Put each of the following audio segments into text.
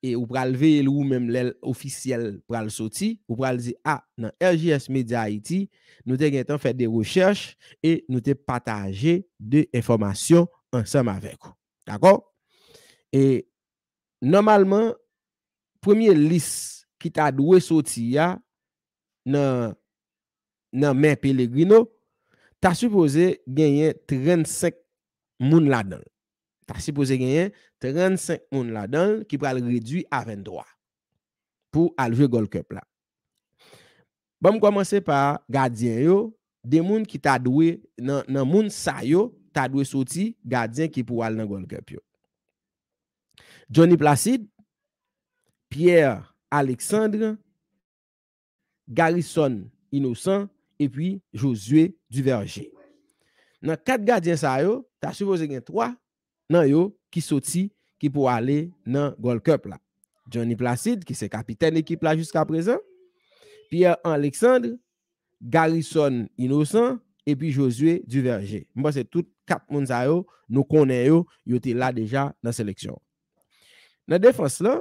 E ou pral veye lou mèm lèl ofisyel pral soti, ou pral zi, a, ah, nan RGS Media IT, nou te gen tan fè de recherche e nou te pataje de informasyon ansèm avèk. D'akon? E, normalman, premier lis ki ta dwe soti ya nan mè pe le grino, ta supose genyen 35 moun ladan. Bon, ta si pose genyen 35 moun la don ki pou al redwi a 23 pou alve Gol Cup la. Ba m komanse pa gadyen yo, de moun ki ta dwe nan moun sa yo, ta dwe soti gadyen ki pou al nan Gol Cup yo. Johnny Placid, Pierre Alexandre, Garrison Innocent, et puis Josué Duverger. Nan kat gadyen sa yo, ta si pose genyen 3 moun. qui yo qui soti qui pou Gold Cup là Johnny Placid qui se capitaine ekip la jusqu'à présent. Pierre Alexandre, Garrison Innocent, puis Josué Duverger. moi c'est tout kap moun qui yo, nou konen yo, yo la sélection. Dans seleksyon. Nan defans la,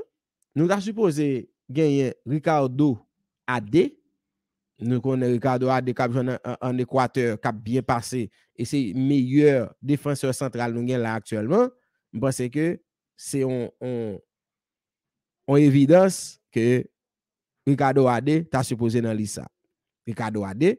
Ricardo Adé, nous connaissons Ricardo Ade en, Équateur, qui a bien passé. Et c'est le meilleur défenseur central nous là actuellement. Je que c'est en on, évidence que Ricardo Ade t'a supposé dans l'ISA. Ricardo Ade.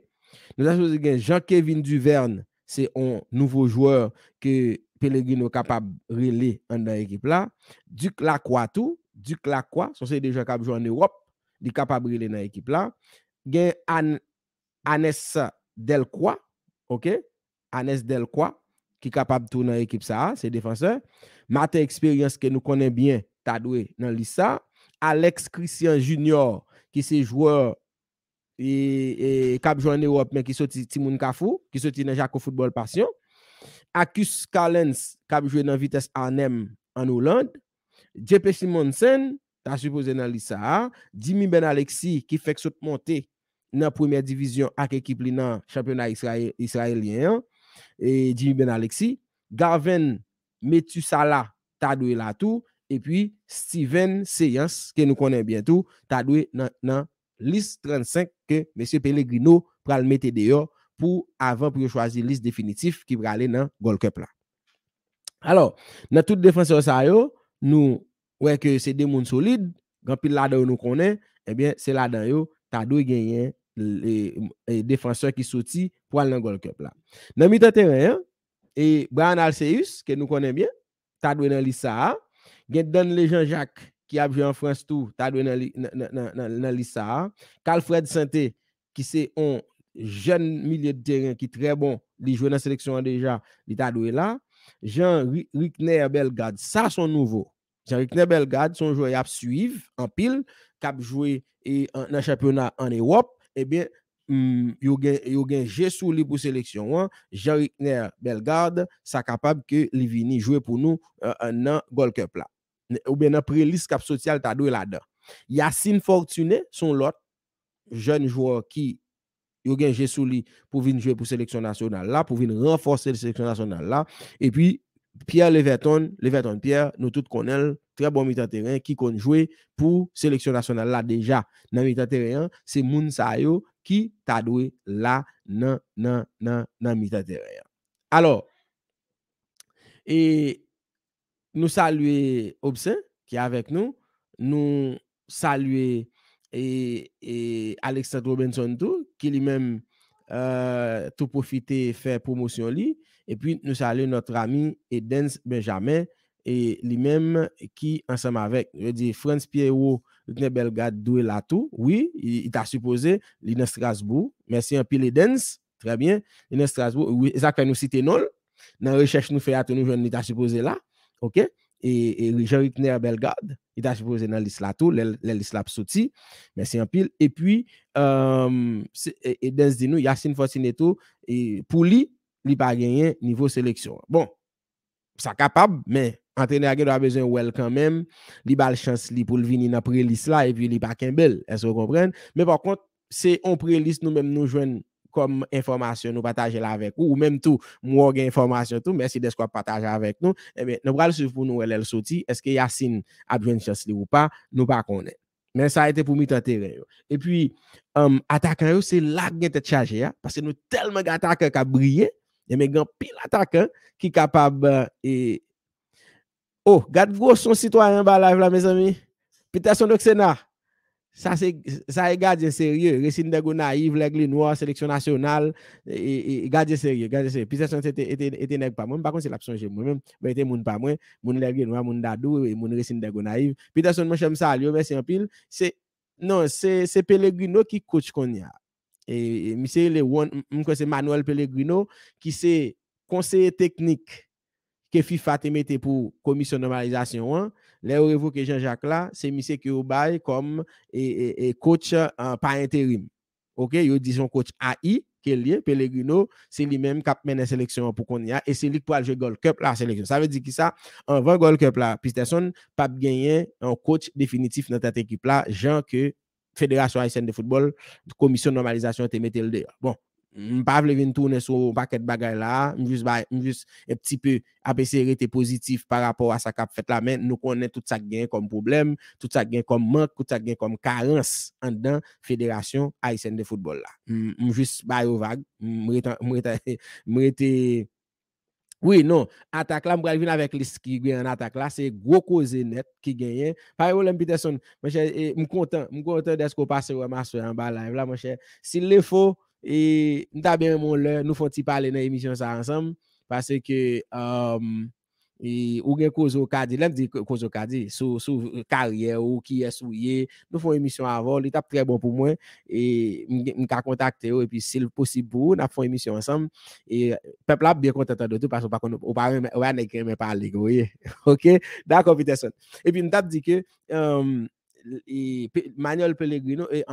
Nous avons supposé Jean-Kevin Duverne, c'est un nouveau joueur que Pellegrino capable de relayer dans l'équipe là. Duc Lacroix tout. Duc Lacroix, sont des gens qui joué en Europe, qui sont capables de relayer dans l'équipe là gen An, Anes Delcroix, OK? Anes Delcroix qui est capable de tourner l'équipe ça, c'est défenseur. Martin Experience que nous connais bien, Tadoué dans l'ISA. Alex Christian Junior qui se joueur et, qui e, cap joueur en Europe mais qui sorti Timoun Kafou, qui sorti dans Jaco Football Passion. Acus Kalens, cap joué dans Vitesse Arnhem en Hollande. JP Simonsen ta suppose nan lisa a, Jimmy Ben Alexi, ki fek sotmonte nan premye divizyon ak ekip li nan championa Israelien, Jimmy Ben Alexi, Garven Metusala, ta dwe la tou, e pi Steven Seyans, ke nou konen bientou, ta dwe nan lis 35, ke M. Pellegrino pral mette deyo, pou avan pou yo chwazi lis definitif, ki prale nan golkepla. Alo, nan tout defanse osayo, nou, ouais que c'est des mondes solides, quand pile là-dedans nous connaît, eh bien c'est là-dedans yo, t'a les défenseurs qui sorti pour aller dans Gold Cup là. Dans mi terrain, hein, et Brian Alceus que nous connaissons bien, t'a Nalissa dans Lissa, donne les Jean-Jacques qui a joué en France tout, t'a Nalissa, dans Lissa, Calfred Santé qui c'est un jeune milieu de terrain qui est très bon, il joue dans la sélection déjà, il t'a doué là. Jean Rickner Belgrade, ça son nouveau. Jean-Luc Belgarde, son joueur a suivre en pile, a joué et le championnat en Europe, eh bien, il a un sous lui pour sélection. Hein. Jean-Luc Nebelgade, ça capable que Livini jouer pour nous euh, euh, dans le Gold Cup là. Ou bien après, l'ISCAP liste cap social, deux là-dedans. Yacine Fortuné, son lot, jeune joueur qui gagné sous lui pour venir jouer pour sélection nationale là pour venir renforcer la sélection nationale là et puis Pierre Leverton, Leverton Pierre, nous tous connaissons, très bon milieu terrain qui compte jouer pour sélection nationale là déjà. Dans milieu terrain, c'est Mounsayo qui t'a doué là dans nan nan terrain. Alors nous saluons Obsin qui est avec nous, nous saluons Alexandre Robinson qui lui-même euh, tout profiter faire promotion et puis, nous saluons notre ami Edens Benjamin et lui-même qui, ensemble avec, je dis, France Pierrot, Lutne Belgade, Doué tout oui, il, t'a supposé, il est Strasbourg. Merci un pile Edens, très bien. Il est Strasbourg, oui, ça fait nous citer non. Dans la recherche, nous faisons, nous jeunes, il t'a supposé là, ok? Et, et Jean-Ricner Belgade, il t'a supposé dans l'Islatou, l'Islap Souti, merci un pile. Et puis, euh, Edens dit nous, Yacine Fortuneto, et pour lui, li pa genyen nivou seleksyon. Bon, sa kapab, men, antene agen do a bezon wel kanmem, li bal chans li pou l vini na prelis la, e pi li pa kenbel, e so kompren, men, pa kont, se on prelis nou men nou jwen kom informasyon nou pataje la vek, ou menm tou, mwen gen informasyon tou, mersi de skwa pataje avek nou, e men, nou pral souf pou nou el el soti, eske yasin ap jwen chans li ou pa, nou pa konen. Men, sa a ete pou mit an teren yo. E pi, euh, atakan yo se lak gen tet chaje ya, parce nou telman gen atakan ka briye, Yeme gen pil atak, ki kapab euh, e... Oh, gade vwo son sitwaryen ba la ev la, me zami? Pita son dok se na? Sa e gade, se rye, resine degou naiv, legli noua, seleksyon nasyonal. Gade se rye, gade se rye. Pita son ete neg pa mwen, bakon se lak son jem mwen mwen. Mwen ete moun pa mwen, moun legli noua, moun dadou, moun resine degou naiv. Pita son mwen chem sa, liyo mwen se yon pil. Non, se pe legli nou ki kouch kon nye a. et, M. c'est Manuel Pellegrino qui c'est conseiller technique que FIFA a mette pour commission normalisation vous hein. les révoqué Jean-Jacques là c'est monsieur qui comme et, et, coach hein, par intérim OK yo dit un coach AI qui est lié Pellegrino c'est lui-même qui a mené la sélection pour qu'on y a et c'est lui qui va jouer Gold Cup la sélection ça veut dire que ça en Gold Cup là Pisterson pas gagner un coach définitif dans cette équipe là Jean que Fédération haïtienne de football, commission de normalisation te mette le dehors. Bon, pas vle vin tourner sur paquet de bagayes là, juste juste un petit peu apessayer été positif par rapport à ça qu'a fait la mais nous connaissons tout ça gain comme problème, tout ça gain comme manque, tout ça gain comme carence en dans Fédération haïtienne de football là. Juste au vague, m'rete Oui, non. Attaque là, je vais avec les qui gagne en attaque là. C'est gros cause net qui gagne. Hein. Par exemple, Peterson, mon cher, je suis content. Je suis content de ce qu'on passe au en bas live là, mon cher. S'il le faut, et nous avons bien mon leur, nous faut-il parler dans l'émission ça ensemble. Parce que, um, et ou gen kozo kadi, lem di kozo kadi sou, sou euh, ou ki esouye nou fon emisyon avon, li bon pour moi et m et ou e sil posib pou nap fon emisyon ansam e pepl biye do tou pasou pa kon ou ok, Manuel Pellegrino et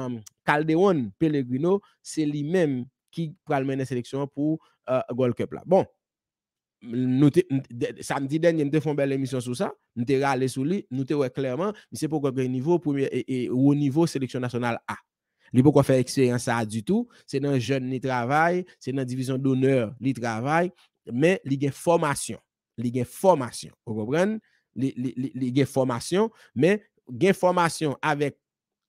Calderon Pellegrino c'est lui-même qui pral une seleksyon pour uh, Gold Cup bon samedi dernier, nous avons fait une belle émission sur ça, nous avons râlé sur lui, nous avons clairement, mais c'est pourquoi le niveau premier et, au niveau sélection nationale A. Il ne pas faire expérience ça du tout, c'est dans jeune qui travail c'est dans la division d'honneur qui travaille, mais il y a formation. Il a formation, vous comprenez? Il y a formation, mais il formation avec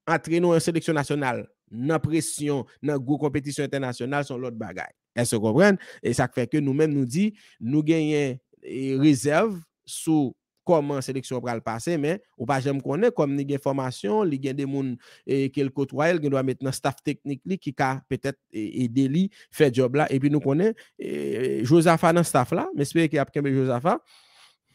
entraîneur en sélection nationale, dans pression, dans gros compétition internationale, sont l'autre bagaille est se que Et ça fait que nous-mêmes nous dit, nous gagnons réserve sur comment sélection va le passer, mais ou pas j'aime connaître, comme nous avons a formation, nous avons des gens qui côtoient, il doit maintenant staff technique qui a peut-être aidé lui, fait job là, et puis nous connaissons Josapha dans staff là, mais j'espère qu'il y a quelqu'un Josapha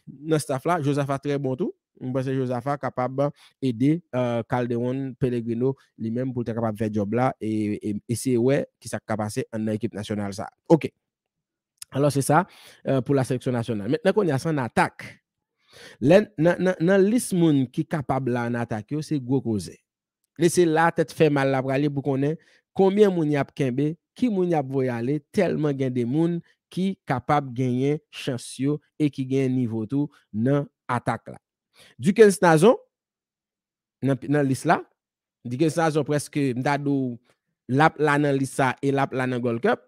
dans staff là, Josapha très bon tout, je pense que est capable d'aider euh, Calderon Pellegrino lui-même pour être capable de faire job là et, et, c'est ouais qui s'est capacité en équipe nationale. Ça. OK. Alors, c'est ça euh, pour la sélection nationale. Maintenant qu'on est en attaque, dans la liste qui est capable en attaque, c'est Gokose. Laissez la tête faire mal à aller pour qu'on combien de gens kembe, qui moun ap aller tellement gen des qui capable gagner chance et qui gagne niveau tout dans attaque là. Duke Snazon, dans, dans liste là, Duquel Snazon presque mdado lap la dans liste ça et lap la dans Gold Cup,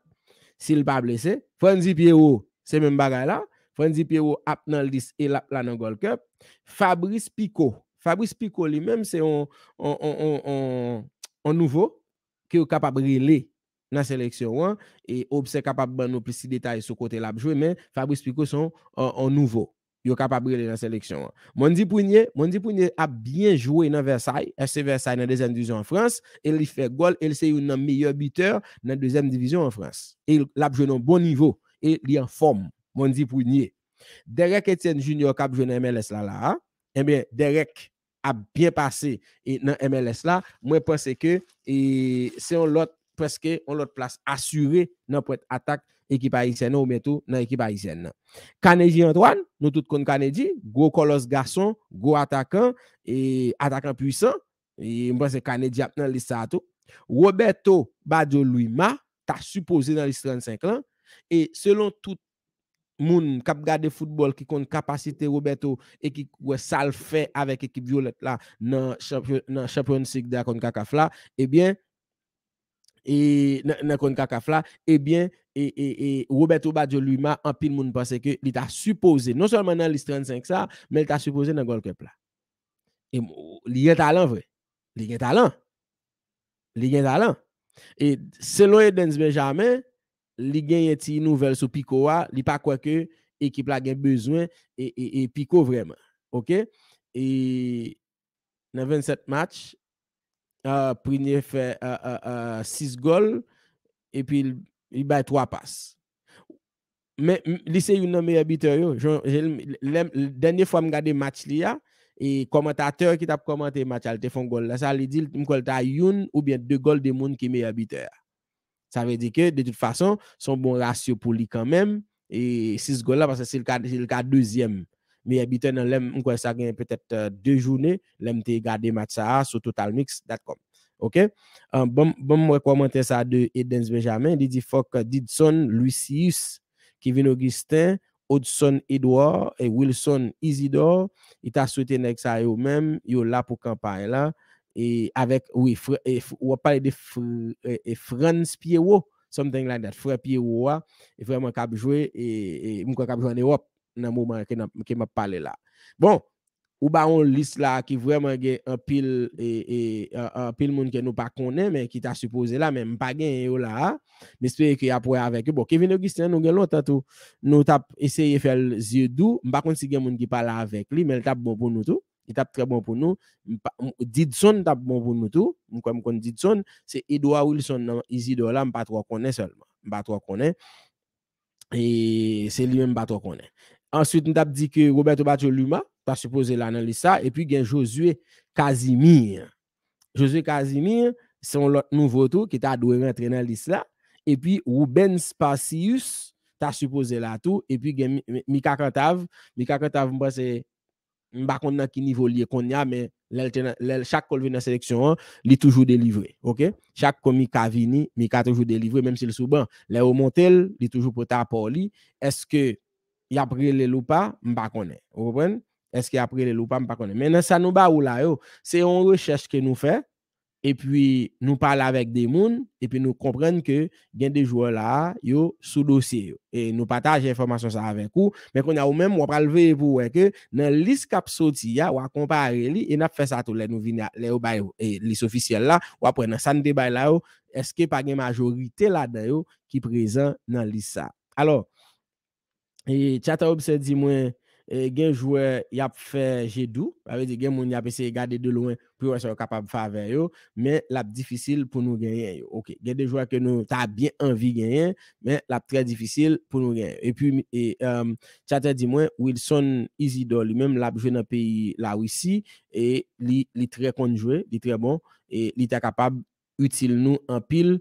s'il pas blessé. Franzi Pierrot, c'est même bagaille là. Franzi Pierrot ap dans liste et lap dans Gold Cup. Fabrice Pico, Fabrice Pico lui-même, c'est un, nouveau qui est capable de briller dans la sélection. Hein. Et Obs est capable de nous plus de détails sur côté là jouer, mais Fabrice Pico sont un nouveau yo capable de dans sélection. Mondi Pounier, Mondi Pounier a bien joué dans Versailles, FC Versailles dans deuxième division en France, il fait goal, il est un meilleur buteur dans la deuxième division en France. il a joué un bon niveau, et il est en forme, Mondi Pounier. Derek Etienne Junior qui a joué dans MLS là, là, eh bien, Derek a bien passé dans MLS là, moi pense que c'est un lot presque on l'autre place assuré dans pour attaque équipe haïtienne ou bientôt dans équipe haïtienne. Kennedy Antoine, nous tout connaissons Kennedy, gros colosse garçon, gros attaquant et attaquant puissant et moi c'est Kennedy dans liste ça tout. Roberto Badio Luima, est supposé dans les 35 ans et selon tout monde qui a regardé le football qui compte capacité Roberto et qui ouais ça fait avec l'équipe violette là dans champion dans de la CONCACAF eh bien et dans kon eh bien et, eh, et, eh, et eh, Roberto Badio en pile monde pense que il t'a supposé non seulement dans liste 35 ça mais il t'a supposé dans le Cup là et oh, il a talent vrai il a talent il a talent et selon Edens Benjamin il a une nouvelle sur Pico il pas quoi que l'équipe a besoin et, et, et Pico vraiment OK et dans 27 matchs Uh, premier fait 6 euh, euh, euh, goals et puis il bat 3 passes. Mais lycée un meilleur buteur La dernière fois je le match là hein, et commentateur qui t'a commenté le match a fait un goal là ça lui dit m'col ta un ou bien deux goals de monde qui meilleur buteur. Ça veut dire que de toute façon son bon ratio pour lui quand même et 6 goals là parce que c'est le cas deuxième mais habiter dans l'aime ça gagner peut-être euh, deux journées l'aime t'es garder match ça sur totalmix.com OK um, bon bon moi commenter ça de Edens Benjamin il dit Didson Lucius Kevin Augustin Odson Edouard et Wilson Isidore il t'a souhaité nek ça yo même yo là pour campagne là et avec oui fr, et, de fr, et, France Pierrot something like that france Pierrot hein. et vraiment de jouer et, et capable de jouer en Europe dans moment que m'a parlé là. Bon, ou ba on liste là qui vraiment gen un pile et un pile monde que nous pas mais qui t'a supposé là même pas gagné là mais que qu'il a avec bon Kevin Augustin nous gen longtemps tout nous t'a essayé faire yeux doux m'pa pas si gen monde qui parle avec lui mais il t'a bon pour nous tout il t'a très bon pour nous Didson t'a bon pour nous tout comme qu'on Didson c'est Edouard Wilson Isidore là pas trop connaît seulement pas trop et c'est lui même pas trop Ensuite, nous avons dit que Roberto Batjoluma pas supposé l'analyse ça, et puis il y a Josué Casimir. Josué Casimir, c'est un nouveau tour qui t'a doué rentrer dans l'ISLA. Et puis Ruben Spasius, t'a supposé là tout. Et puis il y a Mika Kantav. Mika Kantav, je ne sais pas quel niveau lié qu'on mais chaque col vient sélection, hein, il est toujours délivré. ok Chaque comique vini, Mika toujours délivré, même s'il est sous banc. montel, il est toujours pour t'apporter. Est-ce que y a pris les loupa, m'pa connais. Vous comprenez? Est-ce qu'il y a pris les loupa, ne connais. Maintenant, ça nous bat là, c'est une recherche que nous faisons. Et puis, nous parlons avec des gens, et puis nous comprenons que y a des joueurs là, yo, sous dossier. Et nous partageons l'information avec vous. Mais qu'on a ou même, on va lever pour que dans la liste a sorti, on va comparer et on fait ça tout les nous venons, les liste officielle là, ou après prendre un débat là, est-ce qu'il n'y a pas une majorité là-dedans qui est présent dans la liste ça? Alors, et Chata moins, dit, il y a un joueur qui a fait g dou, Il y a un joueur qui a essayé de garder de loin pour être capable de faire avec eux. Mais c'est difficile pour nous de gagner. ok, y a des joueurs que tu as bien envie de gagner, mais c'est très difficile pour nous de gagner. Et puis, Chata dit, Wilson Isidore lui-même a joué dans le pays là la Russie. Il est très bon de jouer, il très bon. Et il était capable, utile nous en pile.